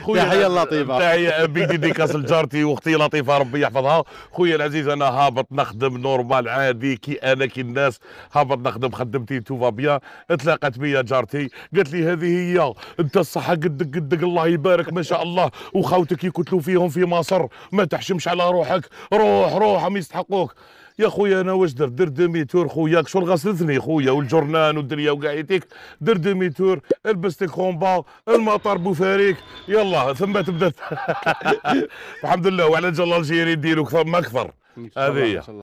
خويا تحيه لطيفه تحيه بيدي دي كاسل جارتي واختي لطيفه ربي يحفظها خويا العزيز انا هابط نخدم نورمال عادي كي انا كي الناس هابط نخدم خدمتي توفا بيان تلاقت بيا جارتي قالت لي هذه هي انت الصحه قدك قدك الله يبارك ما شاء الله وخوتك يقتلوا فيهم في مصر ما تحشمش على روحك روح روح هم يستحقوك يا خويا انا واش درت درت ديميتور خويا شغل غسلتني خويا والجرنان والدنيا وكاع يديك درت ديميتور لبست كومبا المطر بوفاريك يلا ثم تبدا الحمد لله وعلى جلال الجيري يديروا اكثر ما اكثر هذه